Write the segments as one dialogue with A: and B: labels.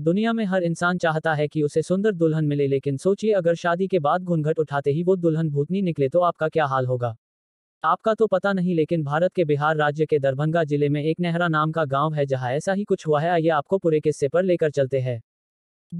A: दुनिया में हर इंसान चाहता है कि उसे सुंदर दुल्हन मिले लेकिन सोचिए अगर शादी के बाद घूंघट उठाते ही वो दुल्हन भूतनी निकले तो आपका क्या हाल होगा आपका तो पता नहीं लेकिन भारत के बिहार राज्य के दरभंगा जिले में एक नेहरा नाम का गांव है जहां ऐसा ही कुछ हुआ है आइए आपको पूरे किस्से पर लेकर चलते हैं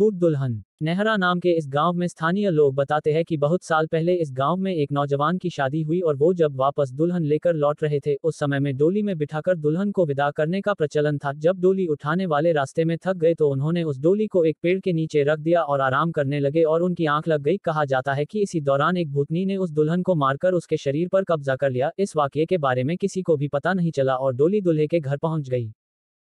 A: बूट दुल्हन नेहरा नाम के इस गांव में स्थानीय लोग बताते हैं कि बहुत साल पहले इस गांव में एक नौजवान की शादी हुई और वो जब वापस दुल्हन लेकर लौट रहे थे उस समय में डोली में बिठाकर दुल्हन को विदा करने का प्रचलन था जब डोली उठाने वाले रास्ते में थक गए तो उन्होंने उस डोली को एक पेड़ के नीचे रख दिया और आराम करने लगे और उनकी आंख लग गई कहा जाता है की इसी दौरान एक भूतनी ने उस दुल्हन को मारकर उसके शरीर पर कब्जा कर लिया इस वाक्य के बारे में किसी को भी पता नहीं चला और डोली दुल्हे के घर पहुँच गई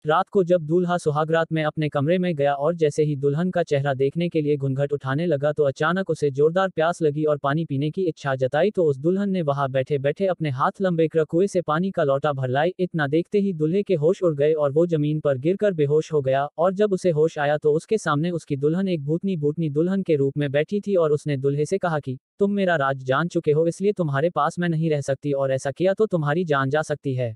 A: रात को जब दूल्हा सुहागरात में अपने कमरे में गया और जैसे ही दुल्हन का चेहरा देखने के लिए घुनघट उठाने लगा तो अचानक उसे जोरदार प्यास लगी और पानी पीने की इच्छा जताई तो उस दुल्हन ने वहां बैठे बैठे अपने हाथ लंबे कर कुएं से पानी का लौटा भर लाई इतना देखते ही दूल्हे के होश उड़ गए और वो जमीन पर कर बेहोश हो गया और जब उसे होश आया तो उसके सामने उसकी दुल्हन एक भूतनी भूतनी दुल्हन के रूप में बैठी थी और उसने दुल्हे से कहा कि तुम मेरा राज जान चुके हो इसलिए तुम्हारे पास मैं नहीं रह सकती और ऐसा किया तो तुम्हारी जान जा सकती है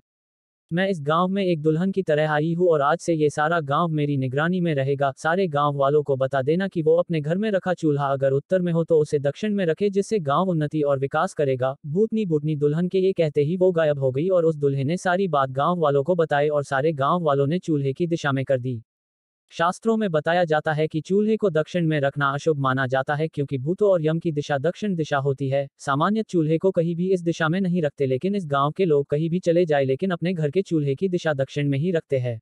A: मैं इस गांव में एक दुल्हन की तरह आई हूँ और आज से ये सारा गांव मेरी निगरानी में रहेगा सारे गांव वालों को बता देना कि वो अपने घर में रखा चूल्हा अगर उत्तर में हो तो उसे दक्षिण में रखे जिससे गांव उन्नति और विकास करेगा भूतनी बुटनी दुल्हन के ये कहते ही वो गायब हो गई और उस दुल्हे ने सारी बात गाँव वालों को बताई और सारे गाँव वालों ने चूल्हे की दिशा में कर दी शास्त्रों में बताया जाता है कि चूल्हे को दक्षिण में रखना अशुभ माना जाता है क्योंकि भूतों और यम की दिशा दक्षिण दिशा होती है सामान्य चूल्हे को कहीं भी इस दिशा में नहीं रखते लेकिन इस गांव के लोग कहीं भी चले जाए लेकिन अपने घर के चूल्हे की दिशा दक्षिण में ही रखते हैं